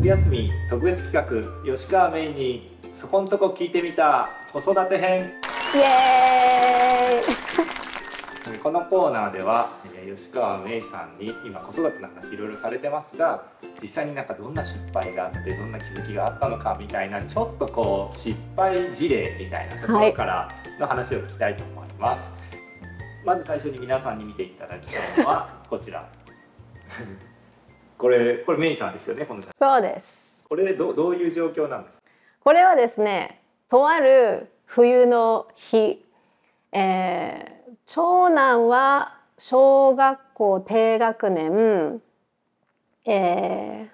夏休み特別企画吉川メイにそこんとこ聞いてみた子育て編イエーイこのコーナーでは吉川芽衣さんに今子育ての話いろいろされてますが実際になんかどんな失敗があってどんな気づきがあったのかみたいなちょっとこう失敗事例みたいなところからの話を聞きたいと思います、はい、まず最初に皆さんに見ていただきたいのはこちらこれこれメインさんですよねこのそうですこれどどういう状況なんですこれはですねとある冬の日、えー、長男は小学校低学年、え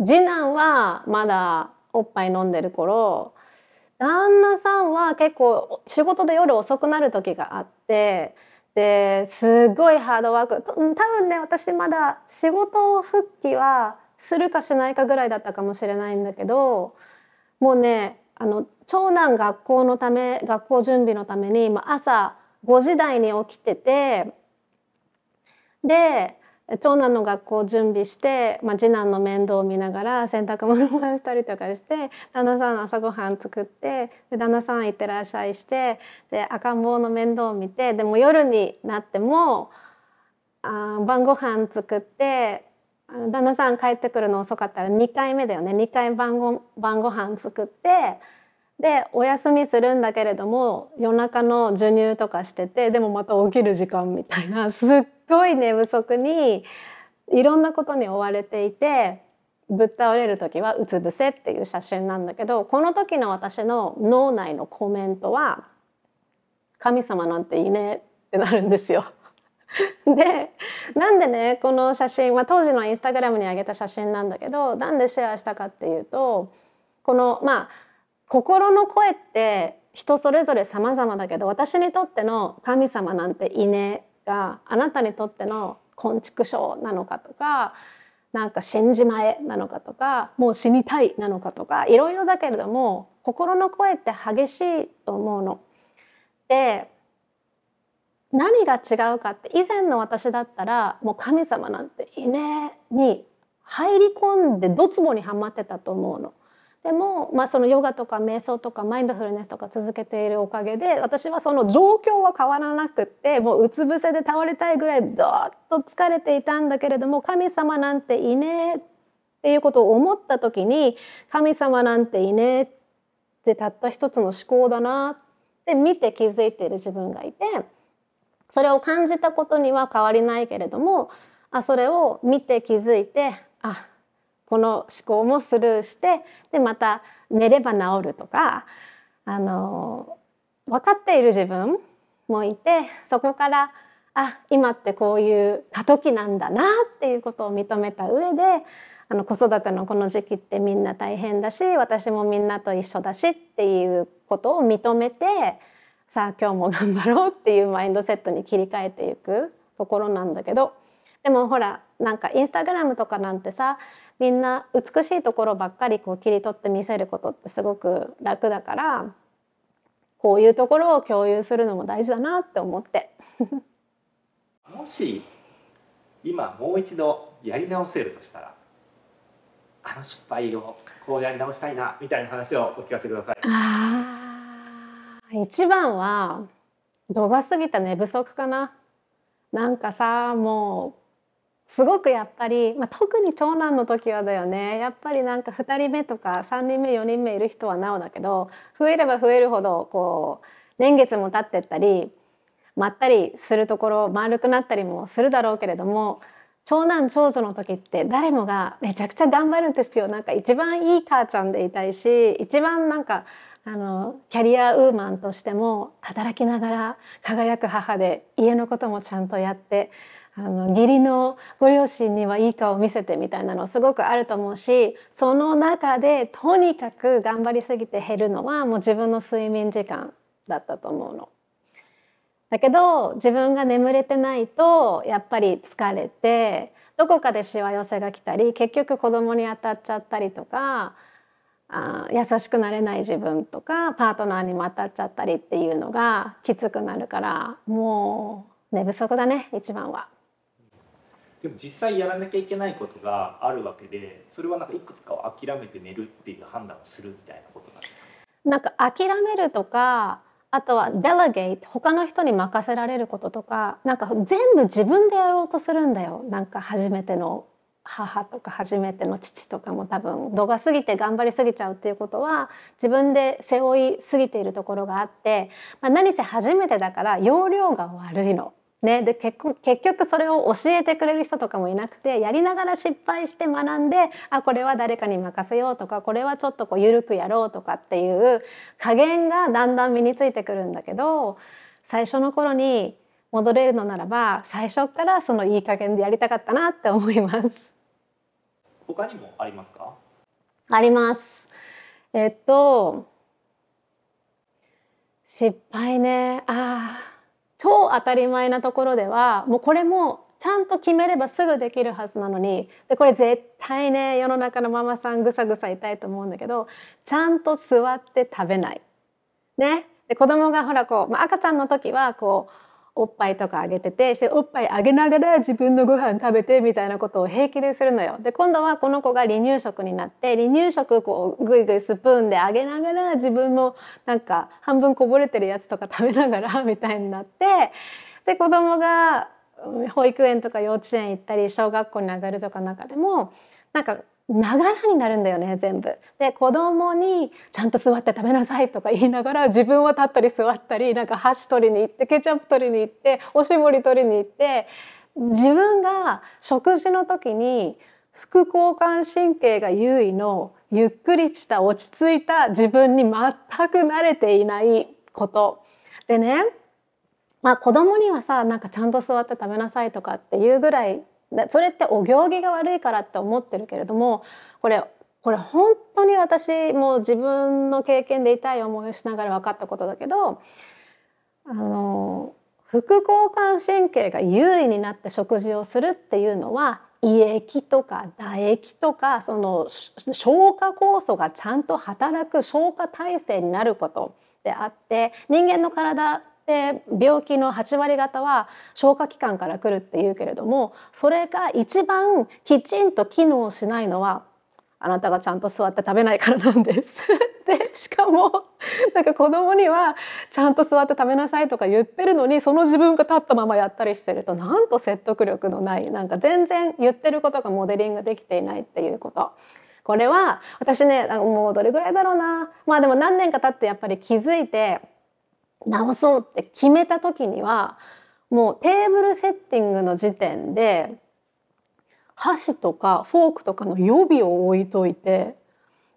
ー、次男はまだおっぱい飲んでる頃旦那さんは結構仕事で夜遅くなる時があっててすごいハードワーク多分ね私まだ仕事復帰はするかしないかぐらいだったかもしれないんだけどもうねあの長男学校のため学校準備のために朝5時台に起きててで長男の学校を準備して、まあ、次男の面倒を見ながら洗濯物回したりとかして旦那さん朝ごはん作ってで旦那さん行ってらっしゃいしてで赤ん坊の面倒を見てでも夜になってもあ晩ご飯作って旦那さん帰ってくるの遅かったら2回目だよね2回晩ご晩ご飯作ってでお休みするんだけれども夜中の授乳とかしててでもまた起きる時間みたいな すっごい寝不足にいろんなことに追われていてぶっ倒れる時はうつ伏せっていう写真なんだけどこの時の私の脳内のコメントは「神様なんていいね」ってなるんですよ。でなんでねこの写真は当時のインスタグラムに上げた写真なんだけどなんでシェアしたかっていうとこのまあ心の声って人それぞれ様々だけど私にとっての神様なんて稲があなたにとっての昆畜症なのかとかなんか死んじまえなのかとかもう死にたいなのかとかいろいろだけれども心の声って激しいと思うの。で何が違うかって以前の私だったらもう神様なんていねに入り込んでドツボにはまってたと思うの。でも、まあ、そのヨガとか瞑想とかマインドフルネスとか続けているおかげで私はその状況は変わらなくってもううつ伏せで倒れたいぐらいドーと疲れていたんだけれども神様なんていねえっていうことを思った時に神様なんていねえってたった一つの思考だなって見て気づいている自分がいてそれを感じたことには変わりないけれどもあそれを見て気づいてあこの思考もスルーしてでまた寝れば治るとかあの分かっている自分もいてそこからあ今ってこういう過渡期なんだなっていうことを認めた上であの子育てのこの時期ってみんな大変だし私もみんなと一緒だしっていうことを認めてさあ今日も頑張ろうっていうマインドセットに切り替えていくところなんだけどでもほらなんかインスタグラムとかなんてさみんな美しいところばっかりこう切り取って見せることってすごく楽だからこういうところを共有するのも大事だなって思ってもし今もう一度やり直せるとしたらあの失敗をこうやり直したいなみたいな話をお聞かせください。一番は度が過ぎた寝不足かな。なんかさもすごくやっぱり、まあ、特に長男の時はだよねやっぱりなんか2人目とか3人目4人目いる人はなおだけど増えれば増えるほどこう年月も経ってったりまったりするところ丸くなったりもするだろうけれども長男長女の時って誰もがめちゃくちゃ頑張るんですよなんか一番いい母ちゃんでいたいし一番なんかあのキャリアウーマンとしても働きながら輝く母で家のこともちゃんとやってあの義理のご両親にはいい顔を見せてみたいなのすごくあると思うしその中でとにかく頑張りすぎて減るのはもう自分の睡眠時間だったと思うの。だけど自分が眠れてないとやっぱり疲れてどこかでしわ寄せが来たり結局子供に当たっちゃったりとかあ優しくなれない自分とかパートナーにも当たっちゃったりっていうのがきつくなるからもう寝不足だね一番は。でも実際やらなきゃいけないことがあるわけでそれはなんかいくつかを諦めて寝るっていう判断をするみたいなことなんですかなんか諦めるとかあとはデレゲート他の人に任せられることとかなんか全部自分でやろうとするんだよなんか初めての母とか初めての父とかも多分度が過ぎて頑張りすぎちゃうっていうことは自分で背負いすぎているところがあって、まあ、何せ初めてだから容量が悪いのね、で結結局それを教えてくれる人とかもいなくてやりながら失敗して学んであこれは誰かに任せようとかこれはちょっとこう緩くやろうとかっていう加減がだんだん身についてくるんだけど最初の頃に戻れるのならば最初からそのいい加減でやりたかったなって思います。他にもありますかあります。えっと失敗ねああ超当たり前なところではもうこれもちゃんと決めればすぐできるはずなのにでこれ絶対ね世の中のママさんぐさぐさ痛いと思うんだけどちゃんと座って食べない。ね、で子供がほらこう、まあ、赤ちゃんの時はこうおっぱいとかあげててしておっぱいあげながら自分のご飯食べてみたいなことを平気でするのよ。で今度はこの子が離乳食になって離乳食こうグイグイスプーンであげながら自分もなんか半分こぼれてるやつとか食べながら みたいになってで子供が保育園とか幼稚園行ったり小学校に上がるとか中でもなんかながらになるんだよね全部。で子供に「ちゃんと座って食べなさい」とか言いながら自分は立ったり座ったりなんか箸取りに行ってケチャップ取りに行っておしぼり取りに行って自分が食事の時に副交感神経が優位のゆっくりした落ち着いた自分に全く慣れていないこと。でねまあ、子供にはさなんかちゃんと座って食べなさいとかっていうぐらいそれってお行儀が悪いからって思ってるけれどもこれこれ本当に私も自分の経験で痛い思いをしながら分かったことだけどあの副交感神経が優位になって食事をするっていうのは胃液とか唾液とかその消化酵素がちゃんと働く消化体制になることであって人間の体で病気の8割方は消化器官から来るっていうけれどもそれが一番きちんと機能しないのはあなたがちゃんと座って食べないからなんです でしかもなんか子供にはちゃんと座って食べなさいとか言ってるのにその自分が立ったままやったりしてるとなんと説得力のないなんか全然言ってることがモデリングできていないっていうこと。これは私ねもうどれぐらいだろうなまあでも何年か経ってやっぱり気づいて直そうって決めた時にはもうテーブルセッティングの時点で箸とかフォークとかの予備を置いといて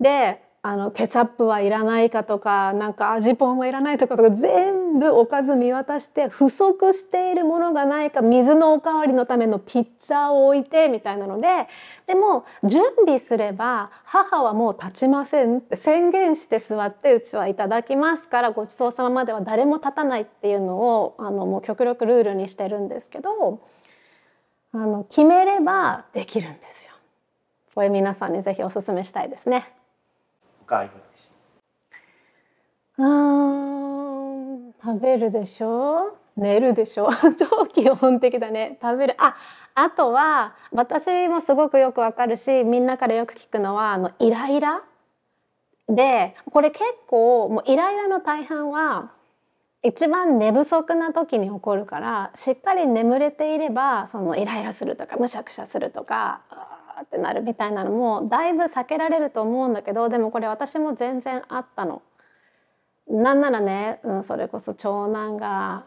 であのケチャップはいらないかとかなんか味ぽんはいらないとかとか全部おかず見渡して不足しているものがないか水のおかわりのためのピッチャーを置いてみたいなのででも準備すれば母はもう立ちませんって宣言して座ってうちはいただきますからごちそうさままでは誰も立たないっていうのをあのもう極力ルールにしてるんですけどあの決めればできるんですよ。これ皆さんにぜひおすすめしたいですね。回い食べるでしょ寝るでしょ 超基本的だね食べるああとは私もすごくよくわかるしみんなからよく聞くのはあのイライラでこれ結構もうイライラの大半は一番寝不足な時に起こるからしっかり眠れていればそのイライラするとかむしゃくしゃするとかーってなるみたいなのもだいぶ避けられると思うんだけどでもこれ私も全然あったの。なんならね、うん、それこそ長男が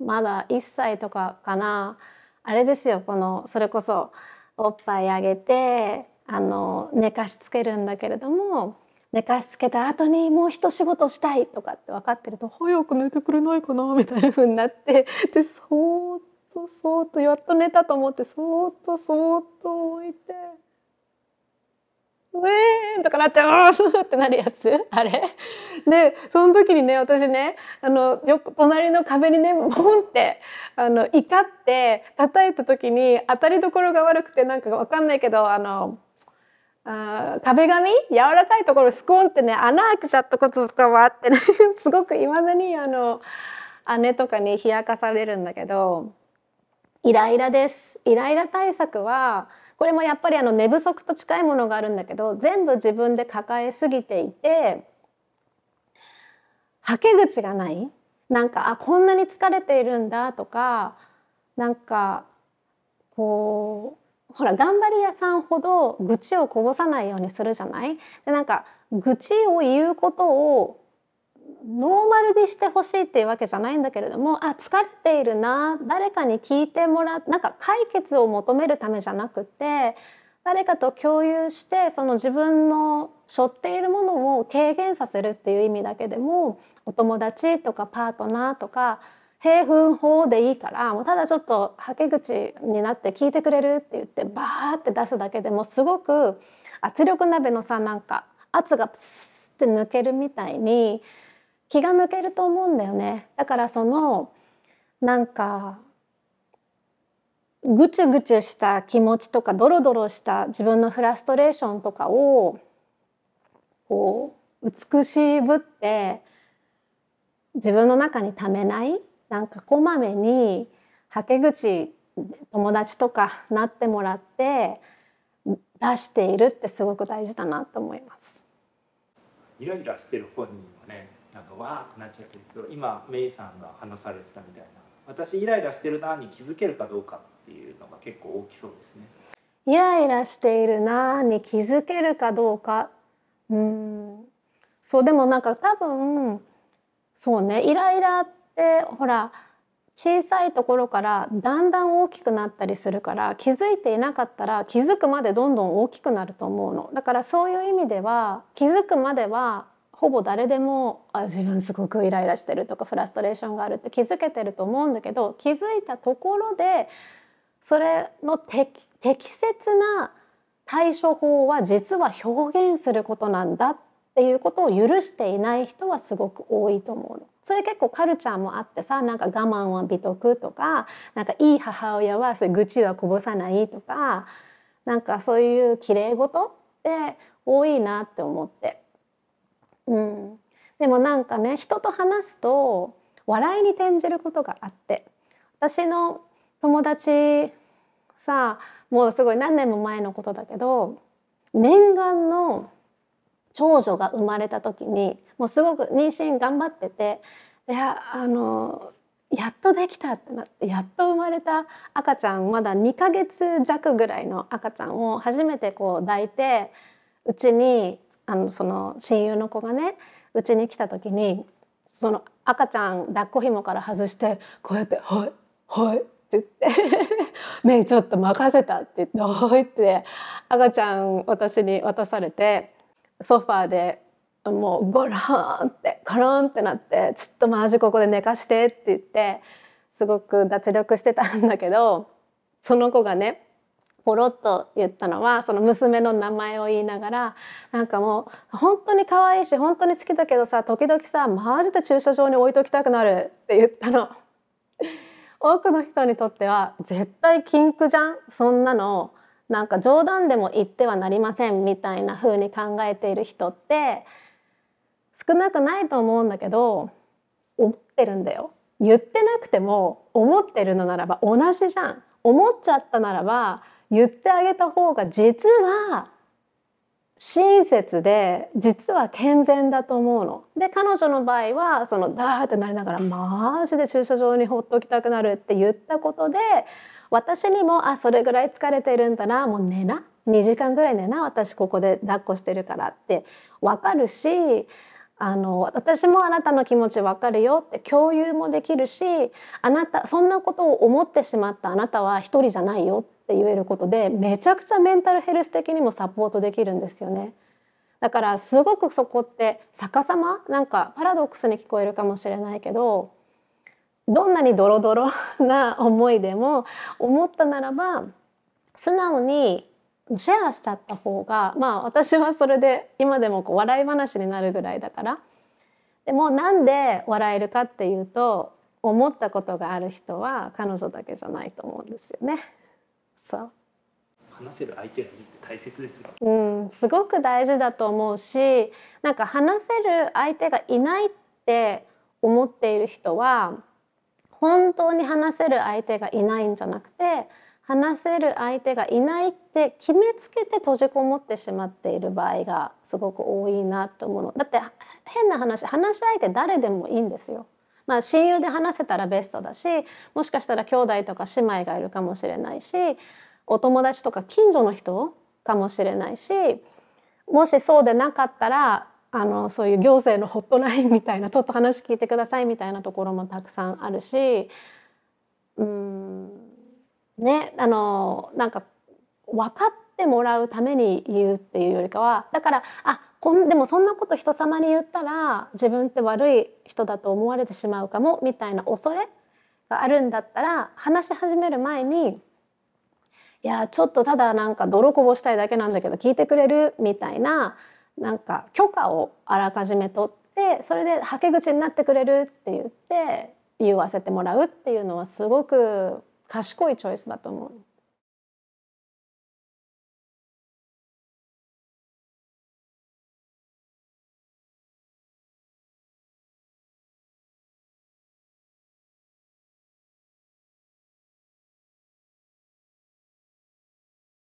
まだ1歳とかかなあれですよこのそれこそおっぱいあげてあの寝かしつけるんだけれども寝かしつけた後にもう一仕事したいとかって分かってると早く寝てくれないかなみたいな風になってでそーっとそっとやっと寝たと思ってそっとそっと置いて「ウェーン!」とかなって「うーってなるやつあれでその時にね私ねあのよ隣の壁にねボンってあの怒って叩いた時に当たりどころが悪くてなんか分かんないけどあの。あ壁紙柔らかいところスコーンってね穴開けちゃったこととかもあって、ね、すごくいまだにあの姉とかに冷やかされるんだけどイライラですイライラ対策はこれもやっぱりあの寝不足と近いものがあるんだけど全部自分で抱えすぎていてはけ口がないなんかあこんなに疲れているんだとかなんかこうほら頑張り屋さんほど愚痴をこぼさないようにするじゃないでなんか愚痴を言うことをノーマルにしてほしいっていうわけじゃないんだけれどもあ疲れているな誰かに聞いてもらうなんか解決を求めるためじゃなくて誰かと共有してその自分の背負っているものを軽減させるっていう意味だけでもお友達とかパートナーとか平分法でいいからもうただちょっとはけ口になって聞いてくれるって言ってバーって出すだけでもすごく圧力鍋のさなんか圧がプスって抜けるみたいに気が抜けると思うんだよね。だからそのなんかぐちゅぐちゅした気持ちとかドロドロした自分のフラストレーションとかをこう美しぶって自分の中にためないなんかこまめにはけ口友達とかなってもらって出しているってすごく大事だなと思います。イライラしてる本人はねなんかわーってなっちゃってるけど今メイさんが話されてたみたいな私イライラしてるなに気づけるかどうかっていうのが結構大きそうですね。イライラしているなに気づけるかどうかうんそうでもなんか多分そうねイライラってほら小さいところからだんだん大きくなったりするから気づいていなかったら気づくまでどんどん大きくなると思うのだからそういう意味では気づくまではほぼ誰でもあ自分すごくイライラしてるとかフラストレーションがあるって気づけてると思うんだけど気づいたところでそれの適切な対処法は実は表現することなんだっていうことを許していない人はすごく多いと思うの。それ結構カルチャーもあってさなんか我慢は美徳とかなんかいい母親はそういう愚痴はこぼさないとかなんかそういうきれい事って多いなって思って。うん、でもなんかね人と話すと笑いに転じることがあって私の友達さもうすごい何年も前のことだけど念願の長女が生まれた時にもうすごく妊娠頑張ってていやあのやっとできたってなってやっと生まれた赤ちゃんまだ2ヶ月弱ぐらいの赤ちゃんを初めてこう抱いてうちにあのその親友の子がねうちに来た時にその赤ちゃん抱っこひもから外してこうやって「はいはい」って言って「目 ちょっと任せた」って言って「はい」って赤ちゃん私に渡されてソファーでもうゴロンってゴロンってなって「ちょっとマジここで寝かして」って言ってすごく脱力してたんだけどその子がねポロッと言ったのはその娘の名前を言いながらなんかもう本当に可愛いし本当に好きだけどさ時々さマジで駐車場に置いときたくなるって言ったの 多くの人にとっては絶対禁句じゃんそんなのなんか冗談でも言ってはなりませんみたいな風に考えている人って少なくないと思うんだけど思ってるんだよ言ってなくても思ってるのならば同じじゃん思っちゃったならば言ってあげた方が実は親切で実は健全だと思うの。で彼女の場合はそのダーってなりながらマジで駐車場に放っときたくなるって言ったことで私にもあそれぐらい疲れてるんだなもう寝な2時間ぐらい寝な私ここで抱っこしてるからって分かるしあの私もあなたの気持ち分かるよって共有もできるしあなたそんなことを思ってしまったあなたは一人じゃないよって。って言えることでめちゃくちゃメンタルヘルス的にもサポートできるんですよね。だからすごくそこって逆さまなんかパラドックスに聞こえるかもしれないけどどんなにドロドロ な思いでも思ったならば素直にシェアしちゃった方がまあ私はそれで今でもこう笑い話になるぐらいだからでもなんで笑えるかっていうと思ったことがある人は彼女だけじゃないと思うんですよね。さ話せる相手がいるって大切ですよ、うん、すごく大事だと思うしなんか話せる相手がいないって思っている人は本当に話せる相手がいないんじゃなくて話せる相手がいないって決めつけて閉じこもってしまっている場合がすごく多いなと思うのだって変な話話し相手誰でもいいんですよまあ、親友で話せたらベストだしもしかしたら兄弟とか姉妹がいるかもしれないしお友達とか近所の人かもしれないしもしそうでなかったらあのそういう行政のホットラインみたいなちょっと話聞いてくださいみたいなところもたくさんあるしうんねあのなんか分かってもらうために言うっていうよりかはだからあこんでもそんなこと人様に言ったら自分って悪い人だと思われてしまうかもみたいな恐れがあるんだったら話し始める前に「いやちょっとただなんか泥こぼしたいだけなんだけど聞いてくれる?」みたいななんか許可をあらかじめ取ってそれではけ口になってくれるって言って言わせてもらうっていうのはすごく賢いチョイスだと思う。